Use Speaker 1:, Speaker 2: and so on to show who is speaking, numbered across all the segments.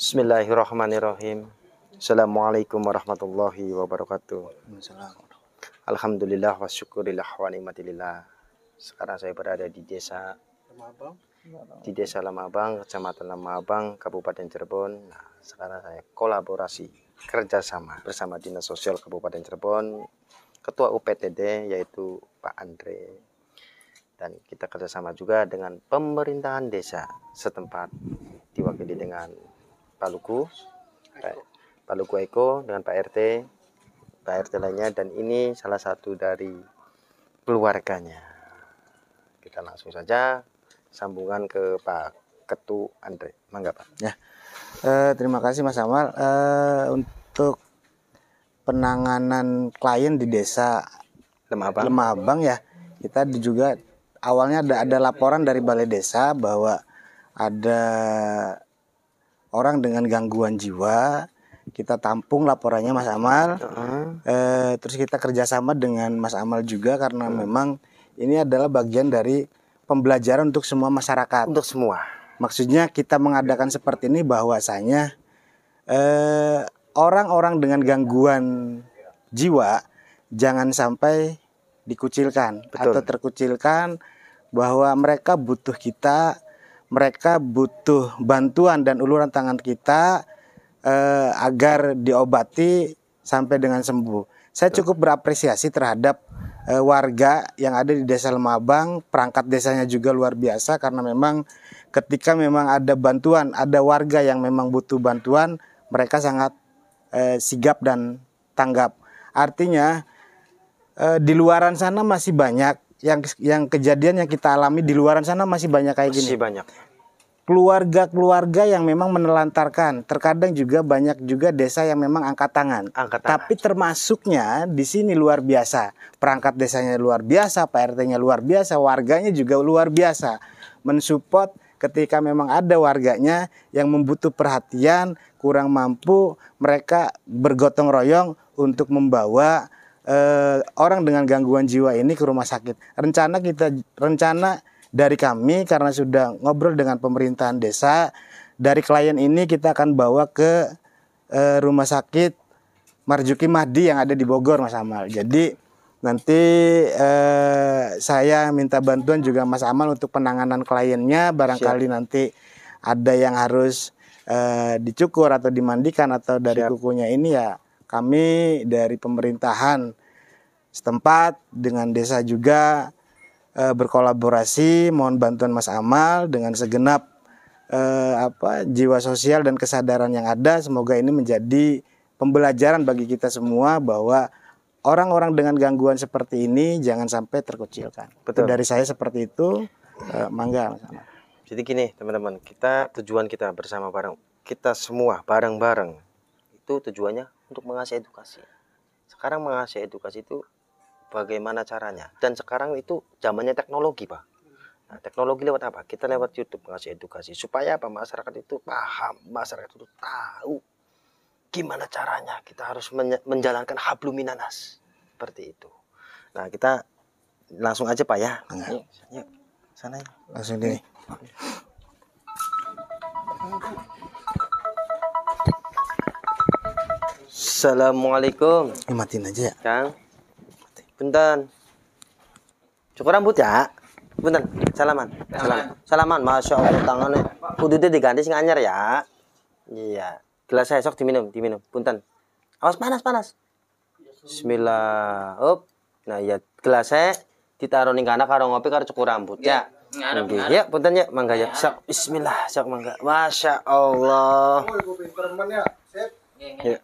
Speaker 1: Bismillahirrahmanirrahim. Assalamualaikum warahmatullahi wabarakatuh. Alhamdulillah wa syukurillah wa ni'matillah. Sekarang saya berada di desa Di desa Lamabang, Kecamatan Lamabang, Kabupaten Cirebon. Nah, sekarang saya kolaborasi kerjasama bersama Dinas Sosial Kabupaten Cirebon, Ketua UPTD yaitu Pak Andre dan kita kerjasama juga dengan pemerintahan desa setempat diwakili dengan Paluku Pak, Pak Luku Eko dengan Pak RT Pak RT lainnya dan ini salah satu dari keluarganya kita langsung saja sambungan ke Pak Ketu Andre
Speaker 2: mangga Pak ya eh, terima kasih Mas Amal eh, untuk penanganan klien di desa Lemah Abang, Abang ya kita juga awalnya ada ada laporan dari balai desa bahwa ada orang dengan gangguan jiwa kita tampung laporannya Mas Amal uh -huh. eh, terus kita kerjasama dengan Mas Amal juga karena uh -huh. memang ini adalah bagian dari pembelajaran untuk semua masyarakat untuk semua maksudnya kita mengadakan seperti ini bahwasanya eh, orang-orang dengan gangguan jiwa jangan sampai dikucilkan Betul. atau terkucilkan bahwa mereka butuh kita mereka butuh bantuan dan uluran tangan kita uh, agar diobati sampai dengan sembuh. Saya cukup berapresiasi terhadap uh, warga yang ada di Desa Lemabang, perangkat desanya juga luar biasa karena memang ketika memang ada bantuan, ada warga yang memang butuh bantuan, mereka sangat uh, sigap dan tanggap. Artinya uh, di luaran sana masih banyak yang yang kejadian yang kita alami di luaran sana masih banyak kayak gini. Masih banyak. Keluarga-keluarga yang memang menelantarkan, terkadang juga banyak juga desa yang memang angkat tangan. Angkat tangan. Tapi termasuknya di sini luar biasa. Perangkat desanya luar biasa, Pak RT-nya luar biasa, warganya juga luar biasa. Mensupport ketika memang ada warganya yang membutuh perhatian, kurang mampu, mereka bergotong royong untuk membawa uh, orang dengan gangguan jiwa ini ke rumah sakit. Rencana kita rencana dari kami karena sudah ngobrol dengan pemerintahan desa dari klien ini kita akan bawa ke uh, rumah sakit Marjuki Mahdi yang ada di Bogor Mas Amal. Jadi nanti uh, saya minta bantuan juga Mas Amal untuk penanganan kliennya barangkali Siap. nanti ada yang harus uh, dicukur atau dimandikan atau dari Siap. kukunya ini ya kami dari pemerintahan setempat dengan desa juga e, berkolaborasi mohon bantuan Mas Amal dengan segenap e, apa jiwa sosial dan kesadaran yang ada semoga ini menjadi pembelajaran bagi kita semua bahwa orang-orang dengan gangguan seperti ini jangan sampai terkucilkan. Betul. dari saya seperti itu e, mangga Mas Amal.
Speaker 1: Jadi gini teman-teman, kita tujuan kita bersama bareng kita semua bareng-bareng itu tujuannya untuk mengasih edukasi sekarang mengasih edukasi itu bagaimana caranya dan sekarang itu zamannya teknologi pak nah, teknologi lewat apa kita lewat YouTube mengasih edukasi supaya apa masyarakat itu paham masyarakat itu tahu gimana caranya kita harus menjalankan habluminanas seperti itu nah kita langsung aja pak ya yuk, yuk. sana yuk. langsung you. Assalamualaikum. Ya, matiin aja ya. Kang. Bentar. Cukur rambut ya. Bentar. Salaman. Salaman. Salaman. Masya Allah tangannya. Udutnya diganti sih nganyar ya. Iya. Gelasnya esok diminum, diminum. Punten. Awas panas, panas. Bismillah. Up. Nah, ya gelasnya ditaruh nih karena karo ngopi karo cukur rambut ya. Iya, ngarep, ngarep. Ya, punten ya, mangga ya. Sok bismillah, sok mangga. Masya Allah.
Speaker 2: Oh, Ya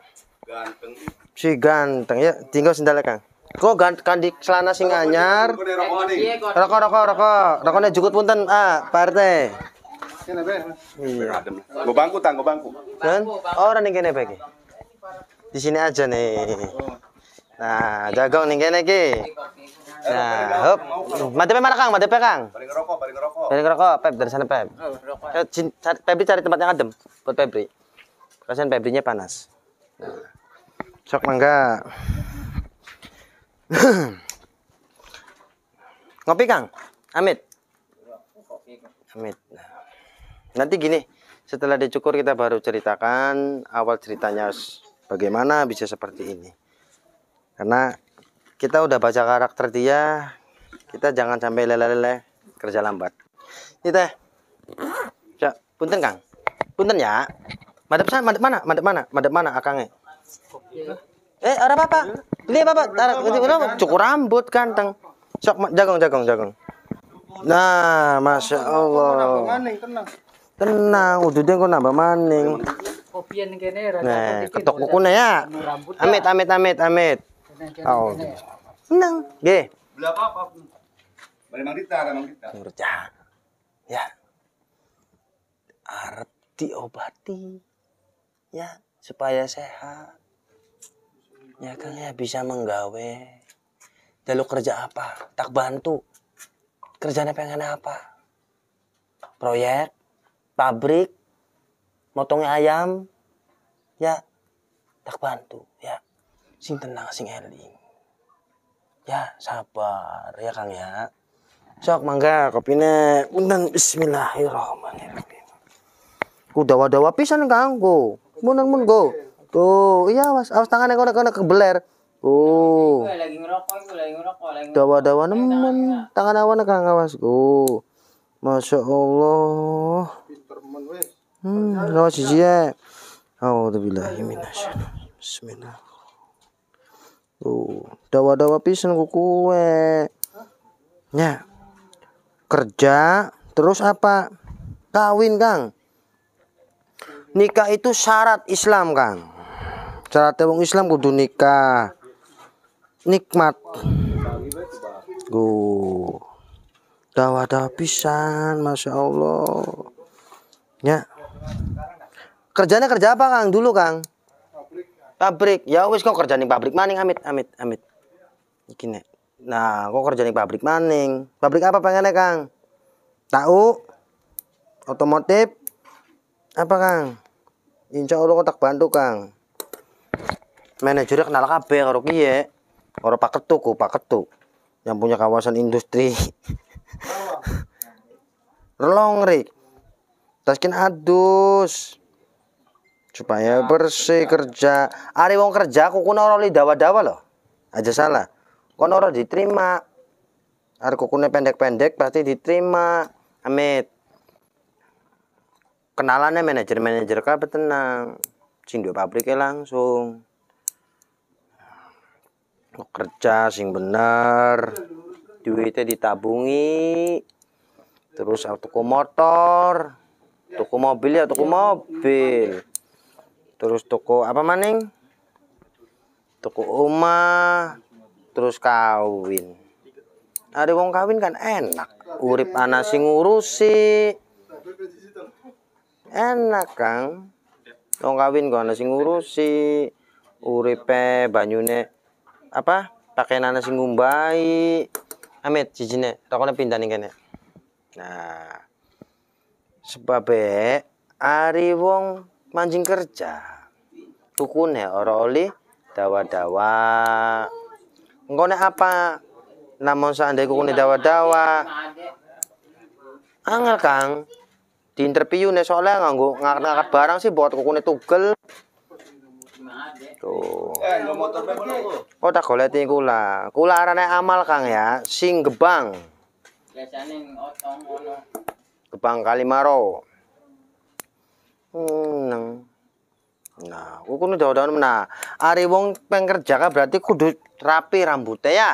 Speaker 2: ganteng.
Speaker 1: Si ganteng ya, tinggal sendal Kang. Kok gant kan di celana sing anyar? Eh, iya, rokok rokok rokok, rokoknya cukup punten ah, partai
Speaker 2: RT. Iya. Gue bangku tang, gue bangku.
Speaker 1: Dan orang oh, nih kene bagi. Di sini aja nih. Nah, jago nih kene ki.
Speaker 3: Nah, hop. Mati pe mana Kang? Mati pe Kang? Paling rokok, paling rokok. Paling rokok, Pep dari sana Pep. Oh, eh,
Speaker 1: Pebri cari tempat yang adem buat Pebri. Kasihan Pebrinya panas. Nah. Sok mangga. Ngopi Kang? Amit. Amit. Nanti gini, setelah dicukur kita baru ceritakan awal ceritanya bagaimana bisa seperti ini. Karena kita udah baca karakter dia, kita jangan sampai lele-lele kerja lambat. Ini teh. Cak, punten Kang. Punten ya. Madep sana, madep mana? Madep mana? Madep mana akangnya? Eh, ada apa-apa? Beli apa, Pak? Cukur rambut ganteng. Sok jagung jagung jagung. Nah, masya Allah. Tenang, dia kok nambah maning.
Speaker 2: Kopian kene Nah, ketok kukune ya. Amit amit amit amit. Oh. Tenang, nggih. Berapa apa? Beli mang kita, mang kita. Ngerja. Ya. Arep
Speaker 1: diobati. Ya supaya sehat ya kan ya bisa menggawe lalu kerja apa tak bantu kerjanya pengen apa proyek pabrik motong ayam ya tak bantu ya sing tenang sing eling ya sabar ya kang ya sok mangga kopine. undang bismillahirrahmanirrahim udah wadah dawa pisan kanggo Munang mun go. Tuh, iya awas, awas tangannya kono kau kebeler. Oh. Lagi
Speaker 3: ngerokok, lagi ngerokok,
Speaker 1: Dawa-dawa nemen, tangan awan kang awas go. Masya Allah. Hmm, awas siji ya. Auzubillahiminasyaitonir Bismillah. oh dawa-dawa pisan kuku kue. Ya. Kerja terus apa? Kawin, Kang nikah itu syarat Islam Kang syarat wong Islam kudu nikah nikmat go dawah pisan masya Allah ya kerjanya kerja apa Kang dulu Kang pabrik ya wis kok kerja nih pabrik maning amit amit amit gini nah kok kerja nih pabrik maning pabrik apa pengennya Kang tahu otomotif apa Kang Insya Allah tak bantu Kang. Manajernya kenal kabeh kalau kie kalau Pak Ketuk, Pak Ketuk. Yang punya kawasan industri. Relong Rik. Taskin adus. Supaya bersih ya. kerja. Ari wong kerja aku kuna dawa-dawa loh. Aja salah. Kono ora diterima. Ari kukune pendek-pendek pasti diterima. Amit kenalannya manajer-manajer kah? tenang sing di pabriknya langsung kerja sing bener duitnya ditabungi terus tuku motor toko mobil ya toko mobil terus toko apa maning Toko rumah terus kawin ada wong kawin kan enak urip anak sing ngurusi enak Kang wong kawin kok ana sing ngurusi uripe banyune apa pakenane sing ngumbai, amit jijine tokone pindah ning kene nah sebab ari wong mancing kerja tukune ora oleh dawa-dawa engko apa namun seandainya kukune dawa-dawa angel Kang di interview nih soalnya nganggo ngangkat barang sih buat kuku tugel tuh eh, oh tak golek kula kula arane amal kang ya sing gebang gebang kalimaro hmm, neng Nah, nah nih jauh daun mana. ari wong pengkerja berarti kudu rapi rambutnya ya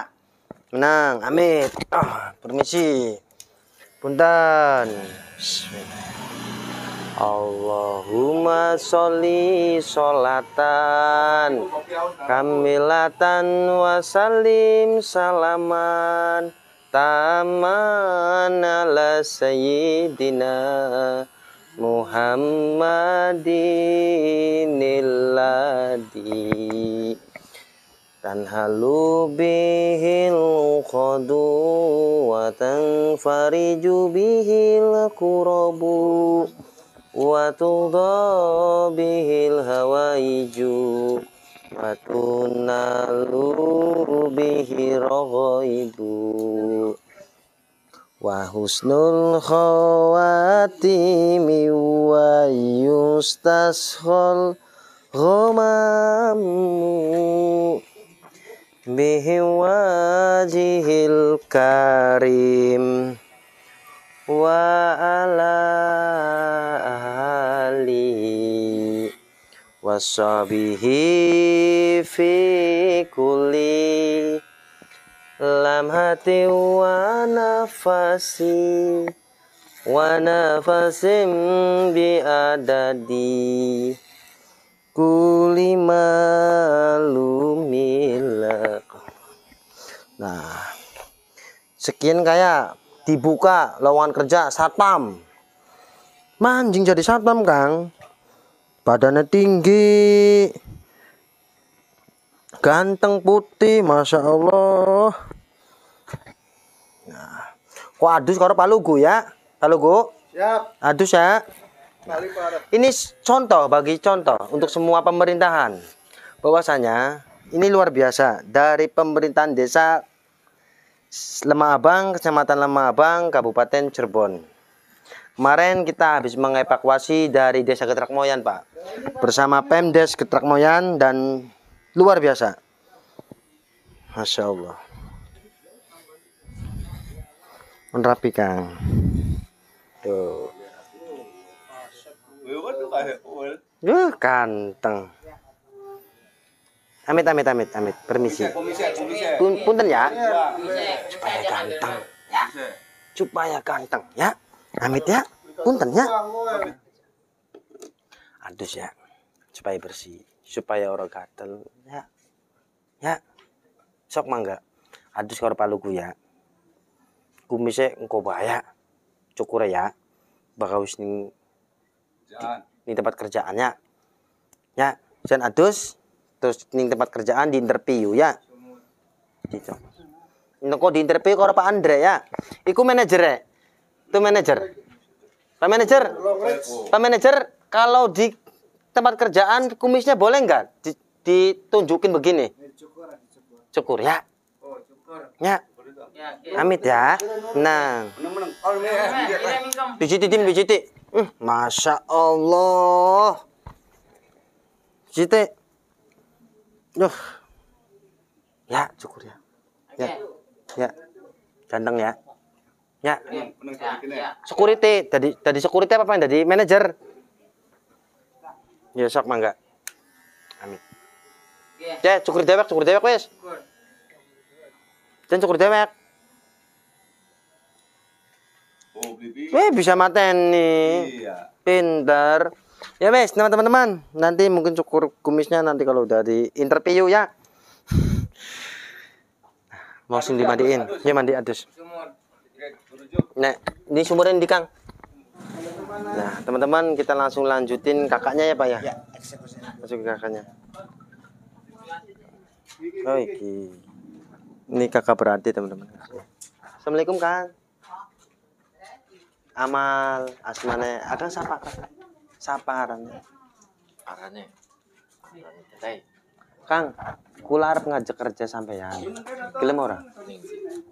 Speaker 1: menang amit ah permisi Puntan. Allahumma sholli sholatan kamilatan wa salim salaman taman ala sayyidina Muhammadinilladhi halu bihil qadu wa tanfariju bihil kurabu wa tudha bihil hawaiju wa tunalu bihi raghaibu wa husnul khawatimi wa yustashol ghomamu bihiwajihil karim wa ala ali wasabihi fi kulli lamhati wa nafasi wa nafasim bi adadi kulima lumilak Nah, sekian kayak dibuka lawan kerja satpam. Manjing jadi satpam, Kang. Badannya tinggi. Ganteng putih, Masya Allah. Nah, kok adus karo palugu ya? Palugu? Siap. Adus ya. Ini contoh bagi contoh untuk semua pemerintahan. Bahwasanya ini luar biasa dari pemerintahan desa Lemah Abang, Kecamatan Lemah Abang, Kabupaten Cirebon. Kemarin kita habis mengevakuasi dari desa Getrak Moyan, Pak. Bersama Pemdes Getrak Moyan dan luar biasa. Masya Allah. Merapikan. Tuh.
Speaker 3: Uh,
Speaker 1: kanteng. Amit amit amit amit. Permisi.
Speaker 2: Pun punten ya. Supaya ganteng
Speaker 3: ya.
Speaker 1: Supaya ganteng ya. Amit ya. Punten ya. Adus ya. Supaya bersih, supaya orang gatel ya. Ya. Sok mangga. Adus karo paluku ya. Kumisnya engkau bahaya. cukur ya. Bakal wis Jangan ini tempat kerjaannya ya dan adus terus ini tempat kerjaan di interview ya gitu kok di interview karo Pak Andre ya iku manajer ya itu manajer Pak manajer Pak manajer kalau di tempat kerjaan kumisnya boleh enggak ditunjukin begini cukur ya
Speaker 2: oh, cukur. ya Ya, Amit ya. Nah. Pijitin, tim,
Speaker 1: Hmm, Masya Allah. Pijitin. Duh. Ya, cukur ya. Ya. Ya. Ganteng ya. Ya. Security, tadi tadi security apa yang Tadi manager. Ya, sok mangga. Amin. Ya, cukur dewek, cukur dewek wes dan cukur dewek. Oh, Eh bisa nih. Iya. Pinter. Ya wes, teman-teman, nanti mungkin cukur kumisnya nanti kalau udah di interview ya. Mau sing dimandiin. Ya mandi adus. Nek, ini sumurin di Kang. Nah, teman-teman kita langsung lanjutin kakaknya ya, Pak ya. ya masuk ke kakaknya. Oh, iki. Ini kakak berarti teman-teman. Assalamualaikum kan Amal asmane akan sapa kang? Sapa
Speaker 3: arane? Arane.
Speaker 1: Kang, kula arep ngajak kerja sampean. Gelem ora?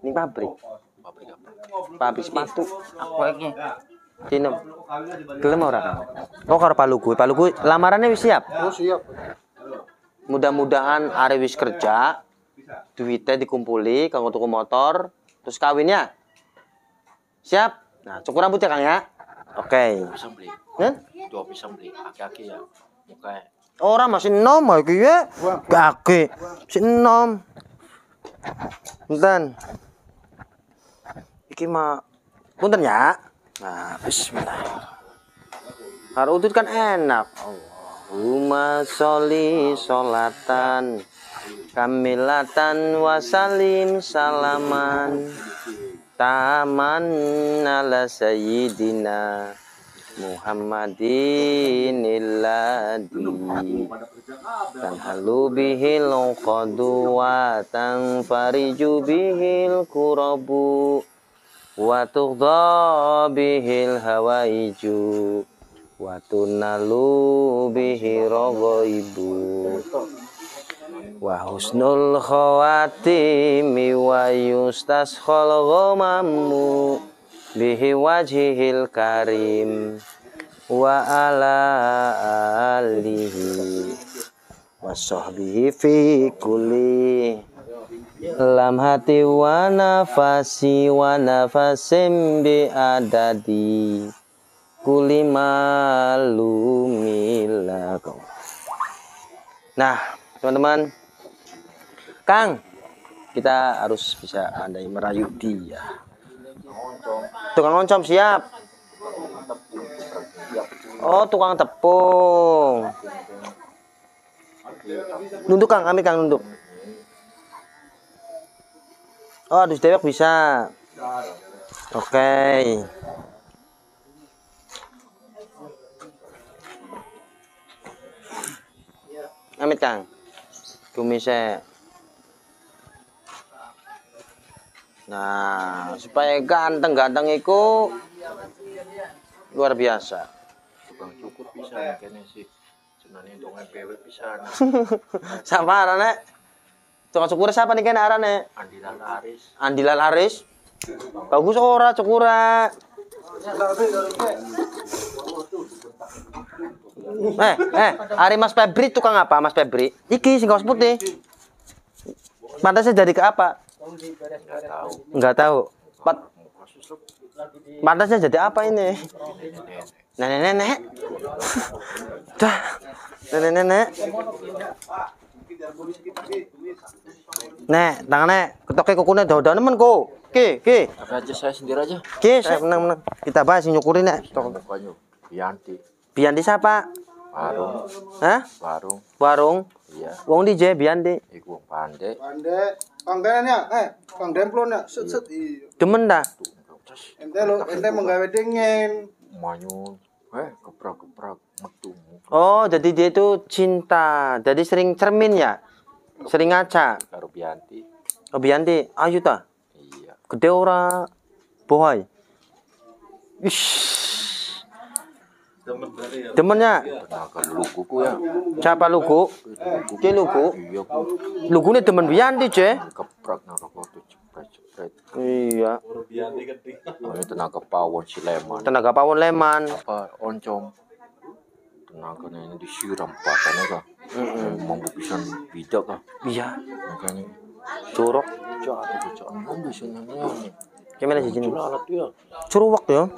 Speaker 1: Ning pabrik.
Speaker 3: Pabrik apa? Pabrik sepatu. Aku iki. Dinem. Gelem ora, Kang?
Speaker 1: Oh, karo Paluku. Paluku lamarannya wis siap? Oh, siap. Mudah-mudahan arep wis kerja, duitnya dikumpuli kanggo tuku motor terus kawinnya siap nah cukur rambut ya kang ya oke okay.
Speaker 3: dua bisa beli kaki aki ya oke
Speaker 1: orang masih nom lagi ya kaki ya? si nom Punten. Iki mah punten ya. Nah, bismillah. Harus kan enak. rumah soli sholatan kamilatan wasalim salaman taman ala sayyidina Muhammadin illadi dan halu bihil qadu wa tanfariju bihil kurabu wa tughdha bihil hawaiju wa tunalu bihi rogoibu wa husnul khawatimi wa yustaskhal ghamamu bihi wajhil karim wa ala alihi wa sahbihi fi kulli lam hati wa nafasi wa nafasim bi adadi kulima malumillah nah teman-teman Kang kita harus bisa andai merayu dia tukang oncom siap oh tukang tepung
Speaker 3: nunduk kang kami kang nunduk
Speaker 1: oh aduh, dewek bisa oke okay. amit kang kumisnya nah supaya ganteng-ganteng itu luar biasa
Speaker 3: tukang cukur bisa kayaknya sih sebenarnya untuk ngepewe bisa
Speaker 1: sama arane tukang cukur siapa nih kayaknya arane Andila Laris Andila Laris bagus ora cukura
Speaker 3: Eh, eh, hari
Speaker 1: Mas Febri tukang apa Mas Febri? Iki sing kaos putih. Pantasnya jadi ke apa? Enggak tahu. Pat
Speaker 3: Pantasnya jadi apa ini? Nenek-nenek. Dah. Nenek-nenek.
Speaker 1: Nek, tangannya ketoknya kukunya daun-daun nemen kok. Ki, ki.
Speaker 3: Apa aja saya sendiri aja. Ki, saya
Speaker 1: menang-menang. Kita bahas nyukurin nek. Tok. Yanti. Bian siapa? Warung. Hah? Warung.
Speaker 3: Warung. Iya.
Speaker 1: Wong di J Bian di.
Speaker 3: Iku wong pande.
Speaker 2: Pande. Pangkanan ya? Eh, pang demplon ya? Set set. Iya. Iya. Demen dah. Ente lo, ente menggawe dingin. Manyun.
Speaker 3: Eh, keprak-keprak
Speaker 1: metu. Oh, jadi dia itu cinta. Jadi sering cermin ya? Sering ngaca.
Speaker 3: Karo Bianti.
Speaker 1: Oh, Bianti. Ayu ta? Iya. Gede ora bohai. Ish. Demennya iya. luku ya. Siapa lugu? Ki lugu. Iya ini Lugune demen pian Keprak
Speaker 3: nang rokok jepret Iya. Oh, ini tenaga power si Leman. Tenaga power Leman. Apa oncom? tenaganya ini disiram pakannya kah mm mampu pisan bidak kah iya makanya curok curok itu curok kan biasanya gimana sih jenis curok ya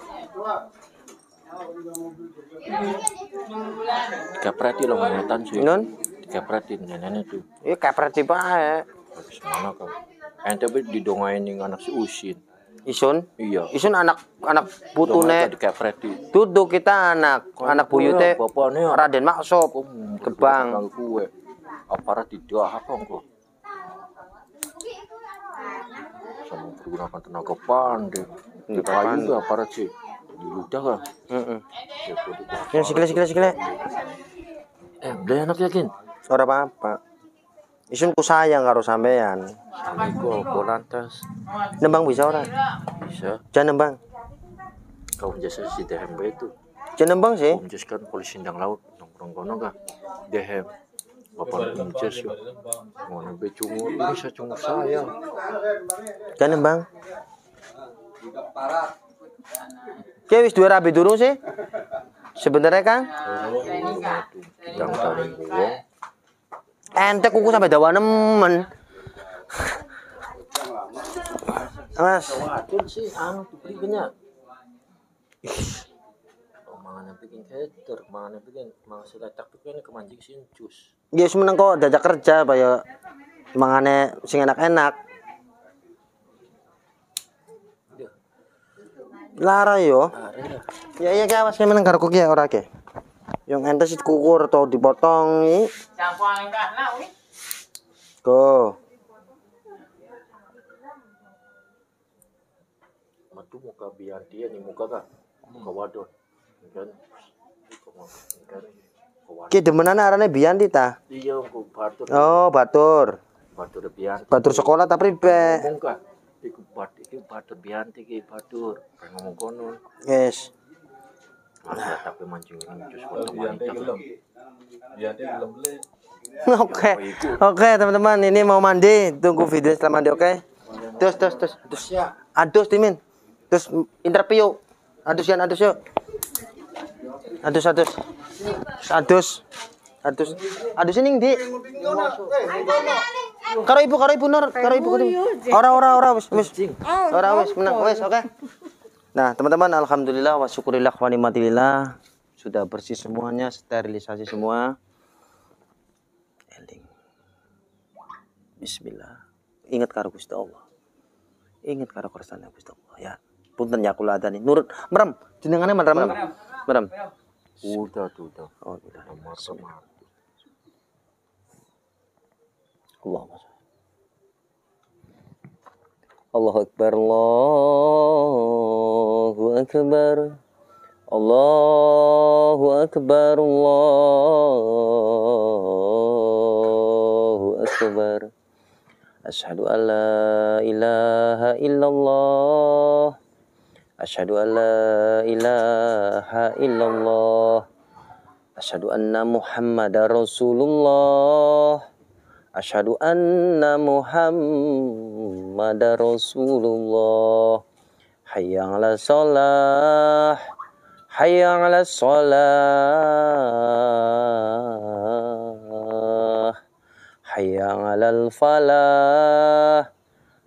Speaker 2: Kaprati lo ngatan sih. Non?
Speaker 3: Kaprati nenek tuh. Iya kaprati bae. Mana kau? Ente di didongain yang anak si Usin. Isun? Iya.
Speaker 1: Isun anak anak putune. Tuduh kita anak Kau anak ya, buyute. Bapakne ya? Raden Maksop.
Speaker 3: Kebang. Ya, kuwe. Aparat tidak apa engko. Sama menggunakan tenaga pandai. Kita juga aparat sih udah kan Heeh. ya sikile sikile sikile eh udah anak yakin
Speaker 1: ora apa-apa isun ku sayang karo sampean iku opo lantas
Speaker 3: nembang bisa ora
Speaker 1: bisa jangan
Speaker 3: nembang kau jasa si DHMB itu jangan nembang sih Umjes kan polisi sindang laut nongkrong kono kah DHM Bapak Umjes ya ngono be cungur bisa cungur sayang jangan nembang
Speaker 1: Ki wis duwe rabi durung sih? Sebenarnya Kang? Durung. Entek kuku sampai dawa nemen.
Speaker 3: Mas. Mangane sih anu diberi bikin header, mangan bikin mangan siletak bikin kemanjing sih jus.
Speaker 1: Ya semeneng kok dadak kerja pak ya. Mangane sing enak-enak. lara yo ya iya kayak awas kemen karo kuki ya, ora ke yang ente sih kukur atau dipotong ini go
Speaker 3: matu muka biar dia nih muka kak muka hmm. wadon kan Ki demenan
Speaker 1: arane Bianti ta?
Speaker 3: Iya, Batur.
Speaker 1: Oh, Batur.
Speaker 3: Batur Bianti. Batur sekolah tapi be iku bat iki batur bianti iki batur ngomong kono yes Mas nah. tapi mancing jus potong bianti belum bianti belum beli
Speaker 1: Oke, oke teman-teman, ini mau mandi, tunggu video setelah mandi, oke? Okay? Terus, terus, terus, terus, iya. adus timin, terus interview, adus ya, adus yuk, adus, adus, adus, adus, adus ini di. Kan karo ibu, karo ibu Nur, karo ibu. Ora ora ora wis wis. Ora wis menang wis oke. Nah, teman-teman alhamdulillah wa syukurillah wa nikmatillah sudah bersih semuanya, sterilisasi semua. Ending. Bismillah. Ingat karo Gusti Allah. Ingat karo kersane Gusti Allah ya. Punten ya kula adani. Nurut merem, jenengane merem. Merem. Merem. Udah, udah. Oh,
Speaker 3: udah. Merem.
Speaker 1: Allah Allahu Akbar Allahu Akbar Allahu Akbar Allahu Akbar Ashadu an la ilaha illallah Ashadu an la ilaha illallah Ashadu anna Muhammadar Rasulullah Ashadu anna Muhammad Rasulullah Hayya ala salah Hayya ala salah Hayya ala falah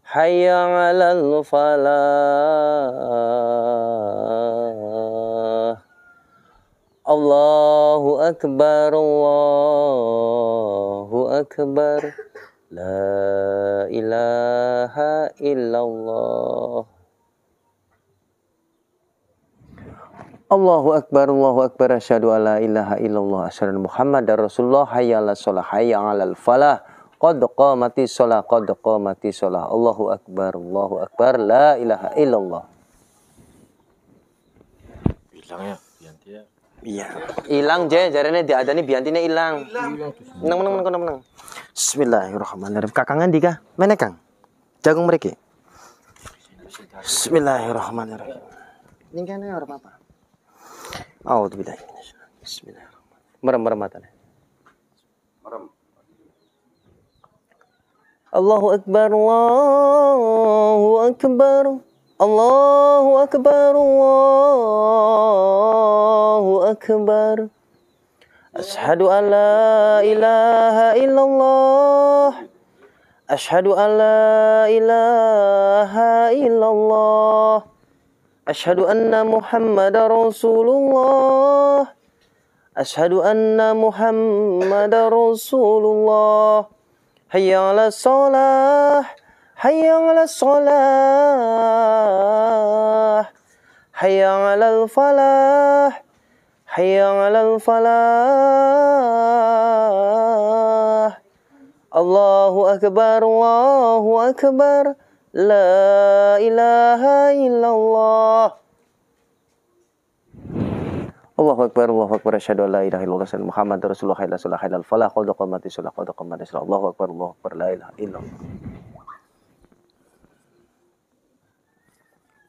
Speaker 1: Hayya ala falah Allahu akbar Allahu akbar La ilaha illallah Allahu akbar Allahu akbar asyhadu alla ilaha illallah asyhadu Muhammadar Rasulullah hayya ala shalah hayya 'alal falah qad qamati shalah qad qamati shalah Allahu akbar Allahu akbar la ilaha illallah Bilangnya Iya. Hilang je jarene diadani biantine hilang. Menang menang menang menang. Bismillahirrahmanirrahim. Kakangan dika, mana Kang? Jagung mereka. Bismillahirrahmanirrahim. Ini kan orang apa? Oh, tuh bilang. Bismillahirrahmanirrahim. Merem merem mata Merem. Allahu Akbar, Allahu Akbar. الله أكبر الله أكبر أشهد أن لا إله إلا الله أشهد أن لا إله إلا الله أشهد أن محمد رسول الله أشهد أن محمد رسول الله هيا على الصلاة حي على الصلاح حي على الفلاح حي على الفلاح الله أكبر الله أكبر لا إله إلا الله الله أكبر الله أكبر أشهد أن لا إله إلا الله محمد رسول الله لا إله إلا الفلاح قد قامت الصلاة قد قامت الصلاة الله أكبر الله أكبر لا إله إلا الله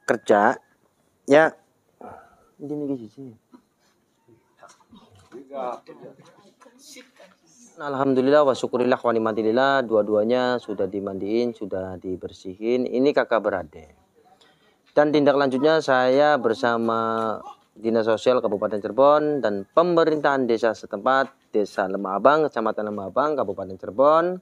Speaker 1: kerja ya ini Nah, Alhamdulillah wa syukurillah wa nimatillah dua-duanya sudah dimandiin, sudah dibersihin. Ini kakak beradik. Dan tindak lanjutnya saya bersama Dinas Sosial Kabupaten Cirebon dan pemerintahan desa setempat, Desa Lemah Abang, Kecamatan Lemah Abang, Kabupaten Cirebon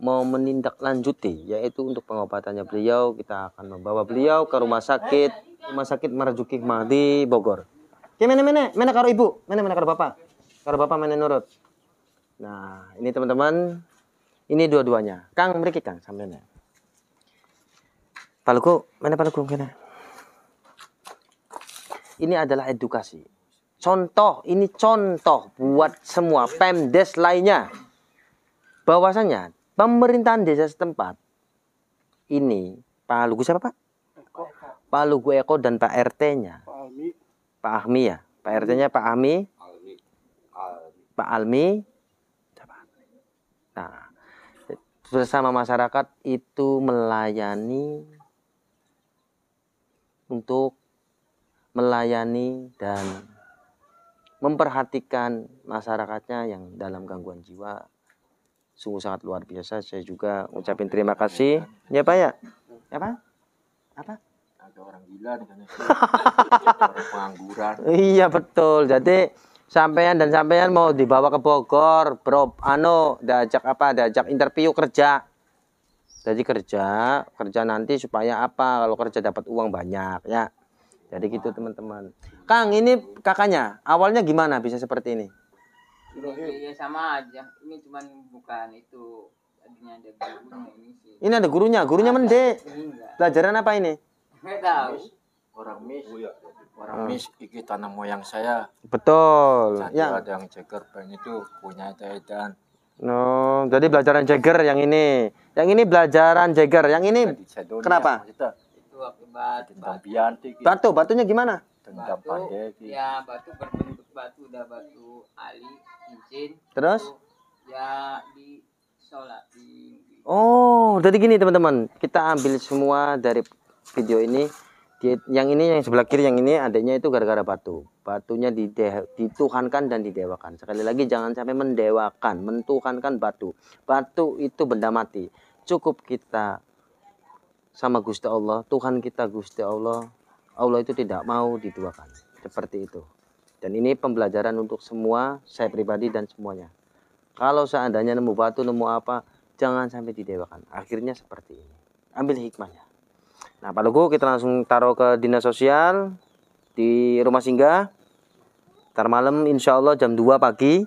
Speaker 1: mau menindaklanjuti yaitu untuk pengobatannya beliau kita akan membawa beliau ke rumah sakit rumah sakit Marzuki Mahdi Bogor. Oke mana mana mana karo ibu mana mana karo bapak karo bapak mana nurut. Nah ini teman-teman ini dua-duanya Kang mriki Kang sampeyan. Paluku mana Paluku kena. Ini adalah edukasi. Contoh ini contoh buat semua pemdes lainnya bahwasanya pemerintahan desa setempat ini Pak Lugu siapa Pak?
Speaker 3: Eko. Pak
Speaker 1: Lugu Eko dan Pak RT-nya. Pak Ahmi. Pak Ahmi ya. Pak RT-nya Pak Ahmi.
Speaker 3: Almi. Almi.
Speaker 1: Pak Almi. Nah, bersama masyarakat itu melayani untuk melayani dan memperhatikan masyarakatnya yang dalam gangguan jiwa sungguh sangat luar biasa. Saya juga ucapin terima kasih. Ya Pak ya? Apa? Ya, apa?
Speaker 3: Ada orang gila pengangguran.
Speaker 1: Iya betul. Jadi sampean dan sampean mau dibawa ke Bogor, bro, ano, diajak apa, diajak interview kerja. Jadi kerja, kerja nanti supaya apa? Kalau kerja dapat uang banyak ya. Jadi gitu teman-teman. Kang, ini kakaknya awalnya gimana bisa seperti ini?
Speaker 3: Iya, iya sama aja. Ini cuman bukan itu adanya ada gurunya ini
Speaker 1: sih. Ini ada gurunya. Gurunya mende. Pelajaran apa ini?
Speaker 3: Enggak tahu. Orang mis. Oh, iya. Orang oh. mis gigi tanam moyang saya.
Speaker 1: Betul. Jadi ya. ada
Speaker 3: yang ceker pengen itu punya edan.
Speaker 1: No, jadi pelajaran Jagger yang ini. Yang ini pelajaran Jagger, yang ini Jadonia, kenapa?
Speaker 3: Kita. Itu akibat batu. Batu, batunya gimana? Dendam pandai. Ya, batu berbentuk batu udah batu ali cincin terus itu, ya di sholat di
Speaker 1: oh jadi gini teman-teman kita ambil semua dari video ini yang ini yang sebelah kiri yang ini adanya itu gara-gara batu batunya dide, dituhankan dan didewakan sekali lagi jangan sampai mendewakan mentuhankan batu batu itu benda mati cukup kita sama Gusti Allah Tuhan kita Gusti Allah Allah itu tidak mau dituakan seperti itu dan ini pembelajaran untuk semua, saya pribadi dan semuanya. Kalau seandainya nemu batu, nemu apa, jangan sampai didewakan. Akhirnya seperti ini. Ambil hikmahnya. Nah, Pak Lugu kita langsung taruh ke dinas sosial di rumah singgah. Ntar malam insya Allah jam 2 pagi.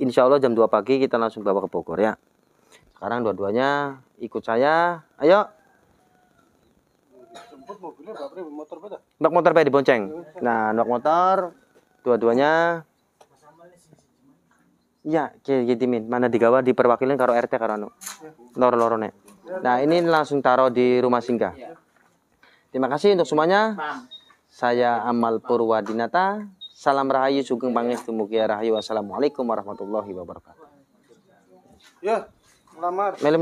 Speaker 1: Insya Allah jam 2 pagi kita langsung bawa ke Bogor ya. Sekarang dua-duanya ikut saya. Ayo.
Speaker 2: Jemput mobilnya
Speaker 1: motor Mbak di bonceng. Nah, mbak motor dua-duanya ya kayak gitimin. Mana digawa di perwakilan karo RT karo anu. lor lorone Nah, ini langsung taruh di rumah singgah. Terima kasih untuk semuanya. Saya Amal Purwadinata. Salam rahayu sugeng pangestu mugia rahayu. Wassalamualaikum warahmatullahi wabarakatuh. Ya, selamat